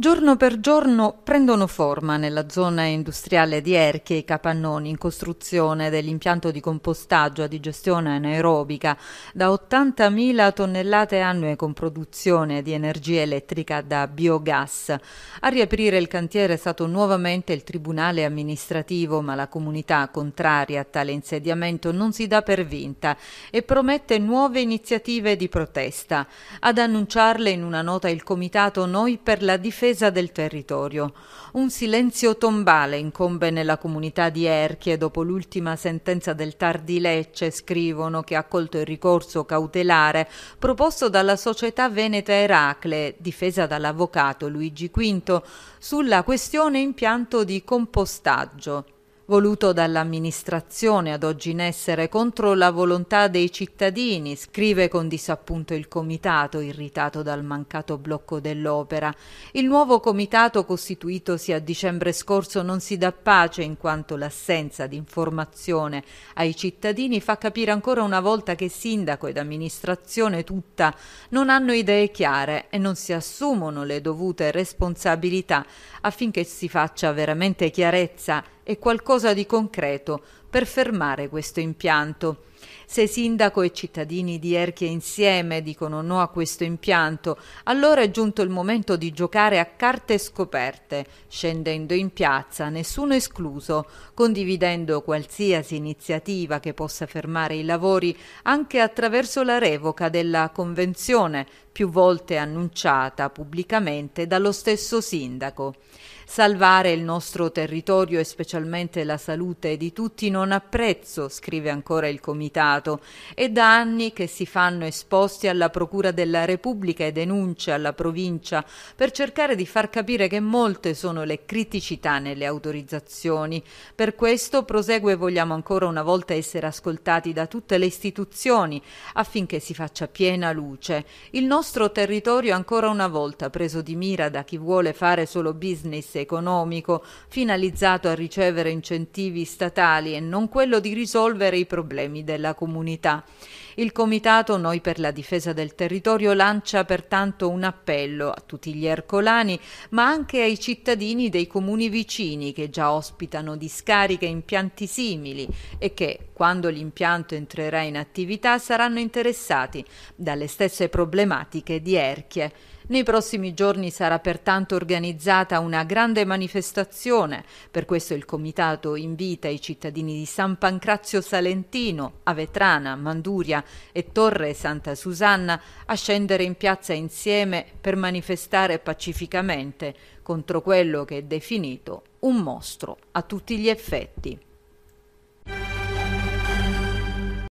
Giorno per giorno prendono forma nella zona industriale di Erche i capannoni in costruzione dell'impianto di compostaggio a digestione anaerobica da 80.000 tonnellate annue con produzione di energia elettrica da biogas. A riaprire il cantiere è stato nuovamente il Tribunale amministrativo, ma la comunità contraria a tale insediamento non si dà per vinta e promette nuove iniziative di protesta. Ad annunciarle in una nota il comitato Noi per la difesa difesa del territorio. Un silenzio tombale incombe nella comunità di Erchie dopo l'ultima sentenza del TAR di Lecce, scrivono, che ha accolto il ricorso cautelare proposto dalla società veneta Eracle, difesa dall'avvocato Luigi V, sulla questione impianto di compostaggio voluto dall'amministrazione ad oggi in essere contro la volontà dei cittadini, scrive con disappunto il comitato irritato dal mancato blocco dell'opera. Il nuovo comitato costituitosi a dicembre scorso non si dà pace in quanto l'assenza di informazione ai cittadini fa capire ancora una volta che sindaco ed amministrazione tutta non hanno idee chiare e non si assumono le dovute responsabilità affinché si faccia veramente chiarezza e qualcosa di concreto per fermare questo impianto. Se sindaco e cittadini di Erchia insieme dicono no a questo impianto, allora è giunto il momento di giocare a carte scoperte, scendendo in piazza, nessuno escluso, condividendo qualsiasi iniziativa che possa fermare i lavori anche attraverso la revoca della convenzione più volte annunciata pubblicamente dallo stesso sindaco. Salvare il nostro territorio e specialmente la salute di tutti noi non apprezzo, scrive ancora il Comitato, è da anni che si fanno esposti alla Procura della Repubblica e denunce alla provincia per cercare di far capire che molte sono le criticità nelle autorizzazioni. Per questo, prosegue, vogliamo ancora una volta essere ascoltati da tutte le istituzioni affinché si faccia piena luce. Il nostro territorio ancora una volta preso di mira da chi vuole fare solo business economico, finalizzato a ricevere incentivi statali e non quello di risolvere i problemi della comunità. Il Comitato Noi per la difesa del territorio lancia pertanto un appello a tutti gli ercolani, ma anche ai cittadini dei comuni vicini che già ospitano discariche e impianti simili e che, quando l'impianto entrerà in attività, saranno interessati dalle stesse problematiche di Erchie. Nei prossimi giorni sarà pertanto organizzata una grande manifestazione, per questo il Comitato invita i cittadini di San Pancrazio Salentino, Avetrana, Manduria, e Torre Santa Susanna a scendere in piazza insieme per manifestare pacificamente contro quello che è definito un mostro a tutti gli effetti.